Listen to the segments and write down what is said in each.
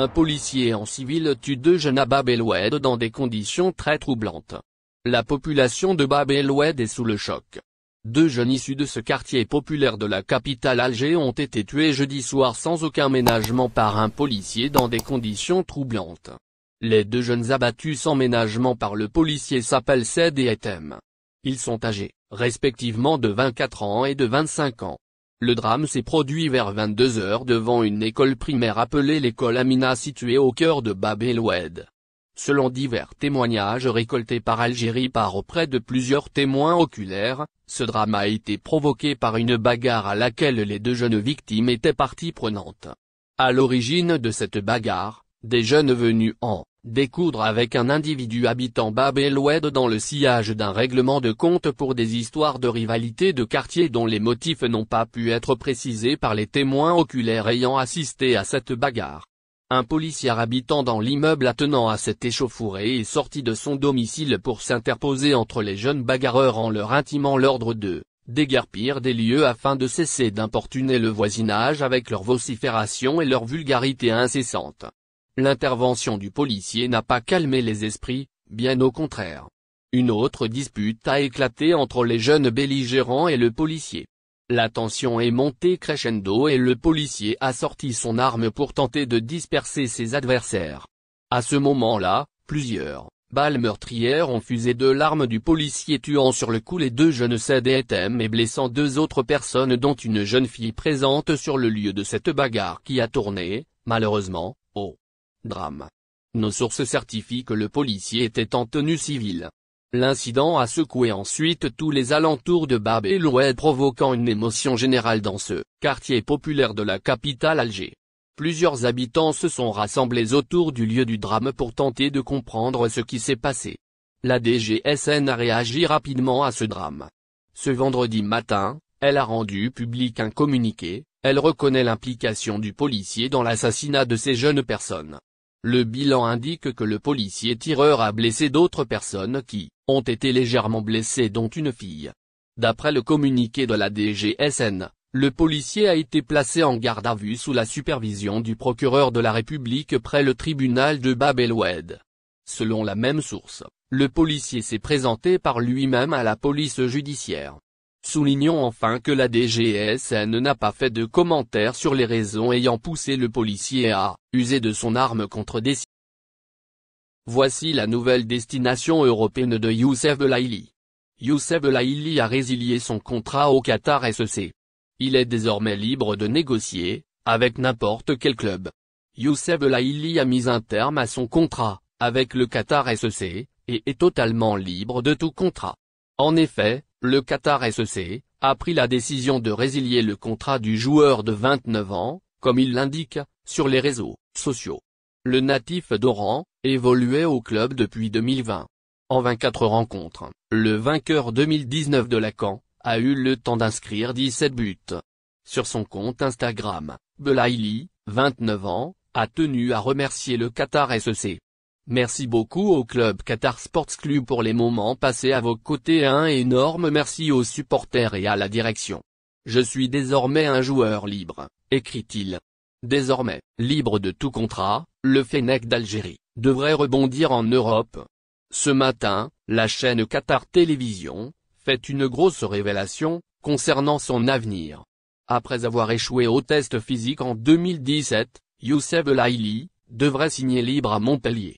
Un policier en civil tue deux jeunes à Bab el Oued dans des conditions très troublantes. La population de Bab el Oued est sous le choc. Deux jeunes issus de ce quartier populaire de la capitale Alger ont été tués jeudi soir sans aucun ménagement par un policier dans des conditions troublantes. Les deux jeunes abattus sans ménagement par le policier s'appellent Ced et Etem. Ils sont âgés, respectivement de 24 ans et de 25 ans. Le drame s'est produit vers 22 heures devant une école primaire appelée l'école Amina située au cœur de Bab el Oued. Selon divers témoignages récoltés par Algérie par auprès de plusieurs témoins oculaires, ce drame a été provoqué par une bagarre à laquelle les deux jeunes victimes étaient partie prenante. À l'origine de cette bagarre, des jeunes venus en Découdre avec un individu habitant Bab el dans le sillage d'un règlement de compte pour des histoires de rivalité de quartier dont les motifs n'ont pas pu être précisés par les témoins oculaires ayant assisté à cette bagarre. Un policier habitant dans l'immeuble attenant à cette échauffourée est sorti de son domicile pour s'interposer entre les jeunes bagarreurs en leur intimant l'ordre de déguerpir des lieux afin de cesser d'importuner le voisinage avec leur vocifération et leur vulgarité incessante. L'intervention du policier n'a pas calmé les esprits, bien au contraire. Une autre dispute a éclaté entre les jeunes belligérants et le policier. La tension est montée crescendo et le policier a sorti son arme pour tenter de disperser ses adversaires. À ce moment-là, plusieurs balles meurtrières ont fusé de l'arme du policier tuant sur le coup les deux jeunes CDTM et blessant deux autres personnes dont une jeune fille présente sur le lieu de cette bagarre qui a tourné, malheureusement, au Drame. Nos sources certifient que le policier était en tenue civile. L'incident a secoué ensuite tous les alentours de Bab el Oued provoquant une émotion générale dans ce quartier populaire de la capitale Alger. Plusieurs habitants se sont rassemblés autour du lieu du drame pour tenter de comprendre ce qui s'est passé. La DGSN a réagi rapidement à ce drame. Ce vendredi matin, elle a rendu public un communiqué, elle reconnaît l'implication du policier dans l'assassinat de ces jeunes personnes. Le bilan indique que le policier tireur a blessé d'autres personnes qui ont été légèrement blessées dont une fille. D'après le communiqué de la DGSN, le policier a été placé en garde à vue sous la supervision du procureur de la République près le tribunal de Babeloued. Selon la même source, le policier s'est présenté par lui-même à la police judiciaire. Soulignons enfin que la DGSN n'a pas fait de commentaires sur les raisons ayant poussé le policier à user de son arme contre des Voici la nouvelle destination européenne de Youssef Belaili. Youssef Belaili a résilié son contrat au Qatar SEC. Il est désormais libre de négocier, avec n'importe quel club. Youssef Belaili a mis un terme à son contrat, avec le Qatar SEC, et est totalement libre de tout contrat. En effet, le Qatar SEC, a pris la décision de résilier le contrat du joueur de 29 ans, comme il l'indique, sur les réseaux sociaux. Le natif d'Oran, évoluait au club depuis 2020. En 24 rencontres, le vainqueur 2019 de Lacan, a eu le temps d'inscrire 17 buts. Sur son compte Instagram, Belaili, 29 ans, a tenu à remercier le Qatar SEC. Merci beaucoup au club Qatar Sports Club pour les moments passés à vos côtés et un énorme merci aux supporters et à la direction. Je suis désormais un joueur libre, écrit-il. Désormais, libre de tout contrat, le Fennec d'Algérie devrait rebondir en Europe. Ce matin, la chaîne Qatar Télévision fait une grosse révélation concernant son avenir. Après avoir échoué au test physique en 2017, Youssef Laili devrait signer libre à Montpellier.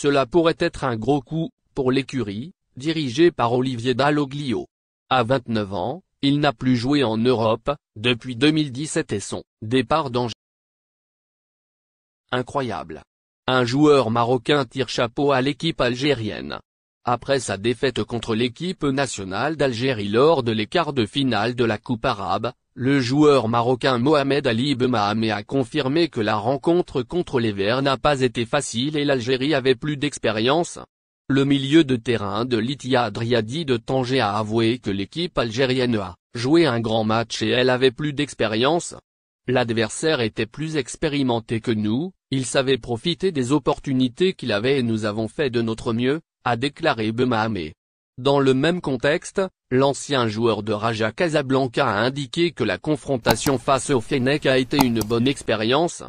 Cela pourrait être un gros coup, pour l'écurie, dirigée par Olivier Daloglio. À 29 ans, il n'a plus joué en Europe, depuis 2017 et son départ d'Angers. Incroyable. Un joueur marocain tire chapeau à l'équipe algérienne. Après sa défaite contre l'équipe nationale d'Algérie lors de l'écart de finale de la Coupe arabe, le joueur marocain Mohamed Ali Bemahame a confirmé que la rencontre contre les Verts n'a pas été facile et l'Algérie avait plus d'expérience. Le milieu de terrain de Litia Driadi de Tanger a avoué que l'équipe algérienne a joué un grand match et elle avait plus d'expérience. L'adversaire était plus expérimenté que nous, il savait profiter des opportunités qu'il avait et nous avons fait de notre mieux, a déclaré Bemahame. Dans le même contexte, l'ancien joueur de Raja Casablanca a indiqué que la confrontation face au Fennec a été une bonne expérience.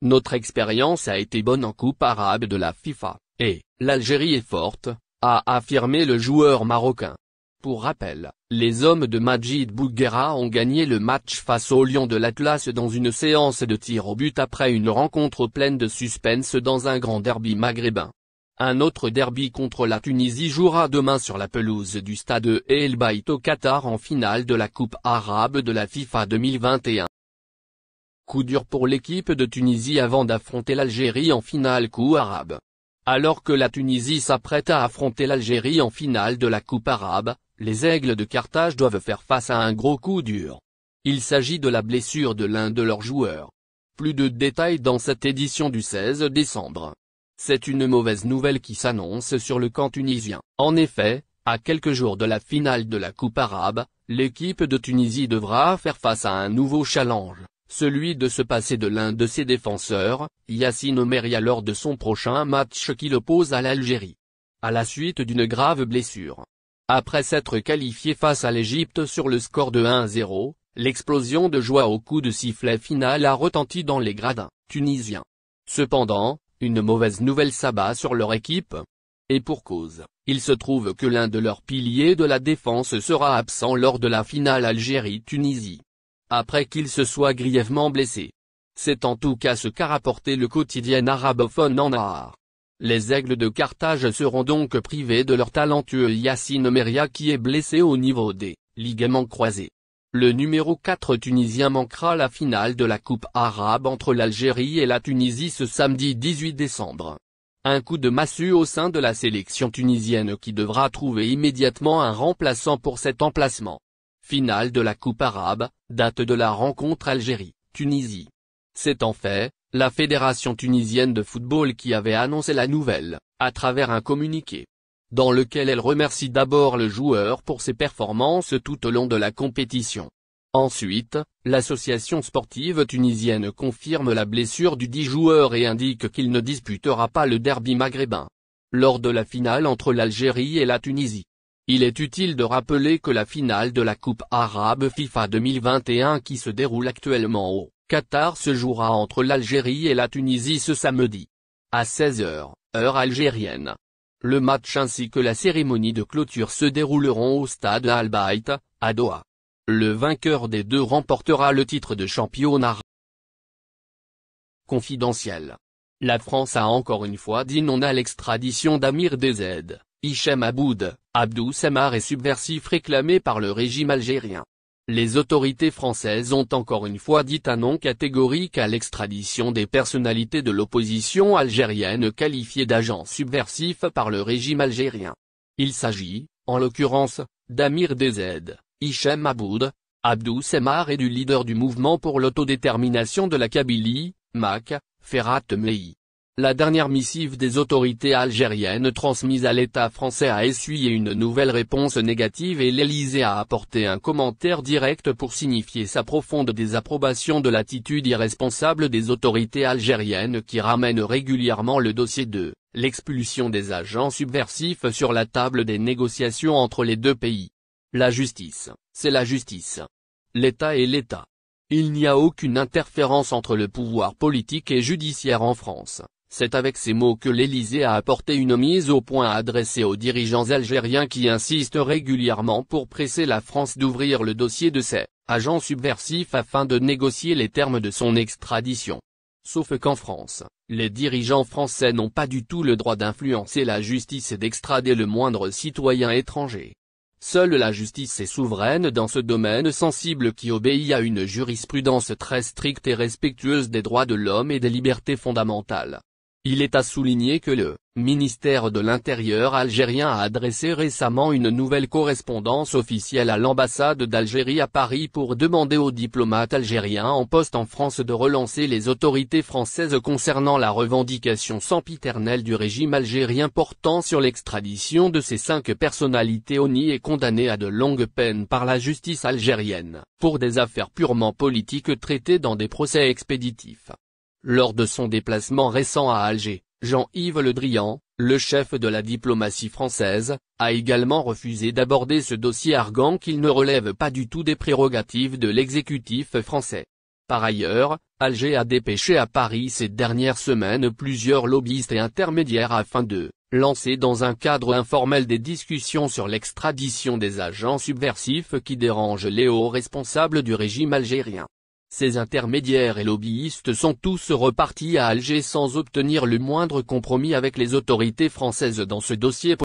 Notre expérience a été bonne en Coupe arabe de la FIFA, et l'Algérie est forte, a affirmé le joueur marocain. Pour rappel, les hommes de Majid Bouguera ont gagné le match face aux Lions de l'Atlas dans une séance de tir au but après une rencontre pleine de suspense dans un grand derby maghrébin. Un autre derby contre la Tunisie jouera demain sur la pelouse du stade El Bayt au Qatar en finale de la Coupe arabe de la FIFA 2021. Coup dur pour l'équipe de Tunisie avant d'affronter l'Algérie en finale coup arabe. Alors que la Tunisie s'apprête à affronter l'Algérie en finale de la Coupe arabe, les aigles de Carthage doivent faire face à un gros coup dur. Il s'agit de la blessure de l'un de leurs joueurs. Plus de détails dans cette édition du 16 décembre. C'est une mauvaise nouvelle qui s'annonce sur le camp tunisien. En effet, à quelques jours de la finale de la Coupe arabe, l'équipe de Tunisie devra faire face à un nouveau challenge, celui de se passer de l'un de ses défenseurs, Yassine Omeria lors de son prochain match qui l'oppose à l'Algérie. À la suite d'une grave blessure. Après s'être qualifié face à l'Égypte sur le score de 1-0, l'explosion de joie au coup de sifflet final a retenti dans les gradins tunisiens. Cependant, une mauvaise nouvelle s'abat sur leur équipe. Et pour cause, il se trouve que l'un de leurs piliers de la défense sera absent lors de la finale Algérie-Tunisie. Après qu'il se soit grièvement blessé. C'est en tout cas ce qu'a rapporté le quotidien arabophone en art. Les aigles de Carthage seront donc privés de leur talentueux Yacine Meria qui est blessé au niveau des ligaments croisés le numéro 4 tunisien manquera la finale de la Coupe arabe entre l'Algérie et la Tunisie ce samedi 18 décembre. Un coup de massue au sein de la sélection tunisienne qui devra trouver immédiatement un remplaçant pour cet emplacement. Finale de la Coupe arabe, date de la rencontre Algérie-Tunisie. C'est en fait, la Fédération tunisienne de football qui avait annoncé la nouvelle, à travers un communiqué dans lequel elle remercie d'abord le joueur pour ses performances tout au long de la compétition. Ensuite, l'association sportive tunisienne confirme la blessure du dit joueur et indique qu'il ne disputera pas le derby maghrébin. Lors de la finale entre l'Algérie et la Tunisie. Il est utile de rappeler que la finale de la Coupe arabe FIFA 2021 qui se déroule actuellement au Qatar se jouera entre l'Algérie et la Tunisie ce samedi. À 16h, heure algérienne. Le match ainsi que la cérémonie de clôture se dérouleront au stade Al Bayt, à Doha. Le vainqueur des deux remportera le titre de championnat. Confidentiel. La France a encore une fois dit non à l'extradition d'Amir DZ, Hichem Aboud, Abdou Samar et subversif réclamé par le régime algérien les autorités françaises ont encore une fois dit un non catégorique à l'extradition des personnalités de l'opposition algérienne qualifiées d'agents subversifs par le régime algérien. Il s'agit, en l'occurrence, d'Amir DZ, Hichem Aboud, Abdou Semar et du leader du mouvement pour l'autodétermination de la Kabylie, Mac, Ferhat Mlehi. La dernière missive des autorités algériennes transmise à l'État français a essuyé une nouvelle réponse négative et l'Élysée a apporté un commentaire direct pour signifier sa profonde désapprobation de l'attitude irresponsable des autorités algériennes qui ramènent régulièrement le dossier de l'expulsion des agents subversifs sur la table des négociations entre les deux pays. La justice, c'est la justice. L'État est l'État. Il n'y a aucune interférence entre le pouvoir politique et judiciaire en France. C'est avec ces mots que l'Élysée a apporté une mise au point adressée aux dirigeants algériens qui insistent régulièrement pour presser la France d'ouvrir le dossier de ces « agents subversifs » afin de négocier les termes de son extradition. Sauf qu'en France, les dirigeants français n'ont pas du tout le droit d'influencer la justice et d'extrader le moindre citoyen étranger. Seule la justice est souveraine dans ce domaine sensible qui obéit à une jurisprudence très stricte et respectueuse des droits de l'homme et des libertés fondamentales. Il est à souligner que le ministère de l'Intérieur algérien a adressé récemment une nouvelle correspondance officielle à l'ambassade d'Algérie à Paris pour demander aux diplomates algériens en poste en France de relancer les autorités françaises concernant la revendication sempiternelle du régime algérien portant sur l'extradition de ces cinq personnalités ONI et condamnées à de longues peines par la justice algérienne, pour des affaires purement politiques traitées dans des procès expéditifs. Lors de son déplacement récent à Alger, Jean-Yves Le Drian, le chef de la diplomatie française, a également refusé d'aborder ce dossier arguant qu'il ne relève pas du tout des prérogatives de l'exécutif français. Par ailleurs, Alger a dépêché à Paris ces dernières semaines plusieurs lobbyistes et intermédiaires afin de lancer dans un cadre informel des discussions sur l'extradition des agents subversifs qui dérangent les hauts responsables du régime algérien. Ces intermédiaires et lobbyistes sont tous repartis à Alger sans obtenir le moindre compromis avec les autorités françaises dans ce dossier